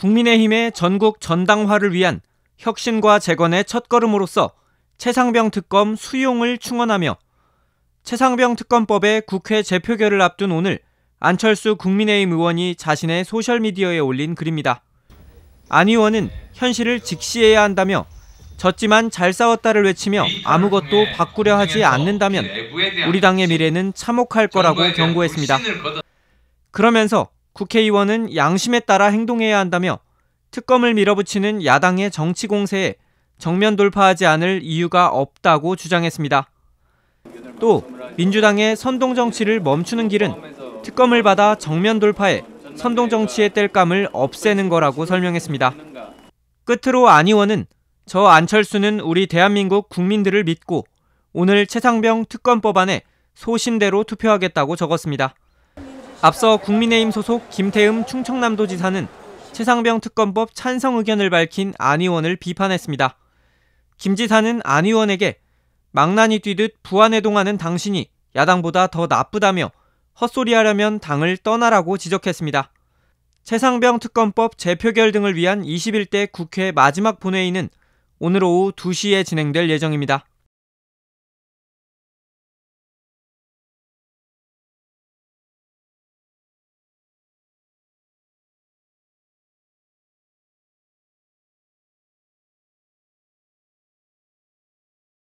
국민의힘의 전국 전당화를 위한 혁신과 재건의 첫걸음으로서 최상병 특검 수용을 충원하며 최상병 특검법의 국회 재표결을 앞둔 오늘 안철수 국민의힘 의원이 자신의 소셜미디어에 올린 글입니다. 안 의원은 현실을 직시해야 한다며 졌지만 잘 싸웠다를 외치며 아무것도 바꾸려 하지 않는다면 우리 당의 미래는 참혹할 거라고 경고했습니다. 그러면서 국회의원은 양심에 따라 행동해야 한다며 특검을 밀어붙이는 야당의 정치 공세에 정면 돌파하지 않을 이유가 없다고 주장했습니다. 또 민주당의 선동 정치를 멈추는 길은 특검을 받아 정면 돌파해 선동 정치의 뗄감을 없애는 거라고 설명했습니다. 끝으로 안 의원은 저 안철수는 우리 대한민국 국민들을 믿고 오늘 최상병 특검법안에 소신대로 투표하겠다고 적었습니다. 앞서 국민의힘 소속 김태흠 충청남도지사는 최상병 특검법 찬성 의견을 밝힌 안 의원을 비판했습니다. 김 지사는 안 의원에게 망나니 뛰듯 부안해동하는 당신이 야당보다 더 나쁘다며 헛소리하려면 당을 떠나라고 지적했습니다. 최상병 특검법 재표결 등을 위한 21대 국회 마지막 본회의는 오늘 오후 2시에 진행될 예정입니다.